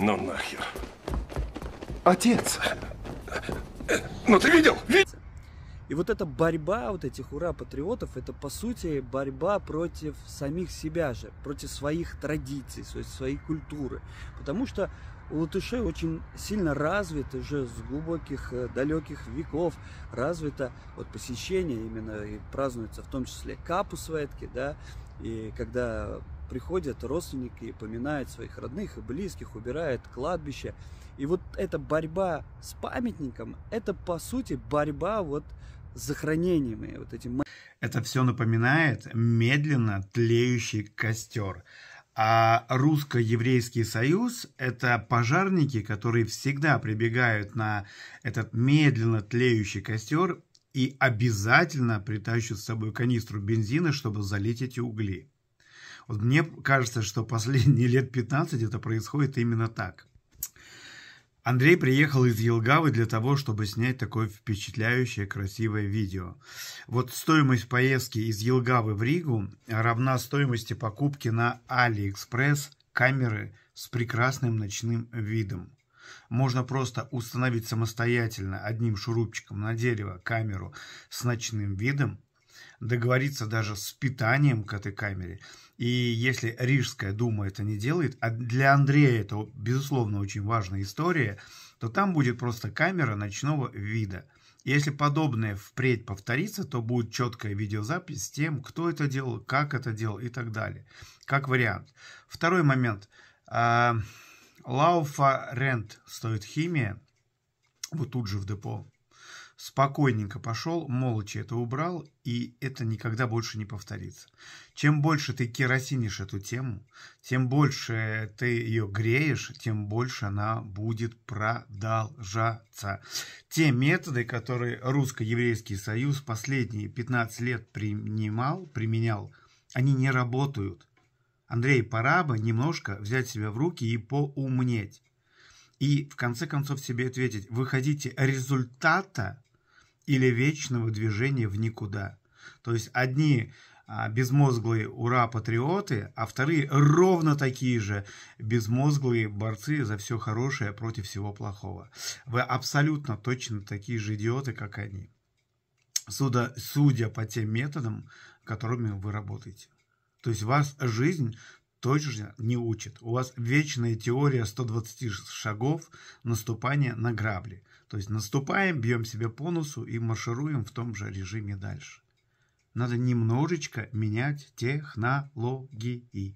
Ну нахер. Отец. Ну ты видел? И вот эта борьба вот этих ура-патриотов, это по сути борьба против самих себя же, против своих традиций, своей культуры. Потому что у латышей очень сильно развит уже с глубоких э, далеких веков развито вот посещение именно и празднуется в том числе капу светки, да, и когда приходят родственники поминают своих родных и близких, убирают кладбище. И вот эта борьба с памятником, это по сути борьба вот с захоронениями. Вот этим... Это все напоминает медленно тлеющий костер. А русско-еврейский союз – это пожарники, которые всегда прибегают на этот медленно тлеющий костер и обязательно притащат с собой канистру бензина, чтобы залить эти угли. Вот мне кажется, что последние лет 15 это происходит именно так. Андрей приехал из Елгавы для того, чтобы снять такое впечатляющее красивое видео. Вот стоимость поездки из Елгавы в Ригу равна стоимости покупки на Алиэкспресс камеры с прекрасным ночным видом. Можно просто установить самостоятельно одним шурупчиком на дерево камеру с ночным видом договориться даже с питанием к этой камере. И если Рижская дума это не делает, а для Андрея это, безусловно, очень важная история, то там будет просто камера ночного вида. Если подобное впредь повторится, то будет четкая видеозапись с тем, кто это делал, как это делал и так далее. Как вариант. Второй момент. А, Лауфа Рент стоит химия. Вот тут же в депо спокойненько пошел, молча это убрал, и это никогда больше не повторится. Чем больше ты керосинишь эту тему, тем больше ты ее греешь, тем больше она будет продолжаться. Те методы, которые Русско-Еврейский Союз последние 15 лет принимал, применял, они не работают. Андрей, пора бы немножко взять себя в руки и поумнеть. И в конце концов себе ответить, вы хотите результата, или вечного движения в никуда. То есть одни а, безмозглые ура-патриоты, а вторые ровно такие же безмозглые борцы за все хорошее против всего плохого. Вы абсолютно точно такие же идиоты, как они. Судя, судя по тем методам, которыми вы работаете. То есть вас жизнь точно не учит. У вас вечная теория 120 шагов наступания на грабли. То есть наступаем, бьем себе по носу и маршируем в том же режиме дальше. Надо немножечко менять технологии.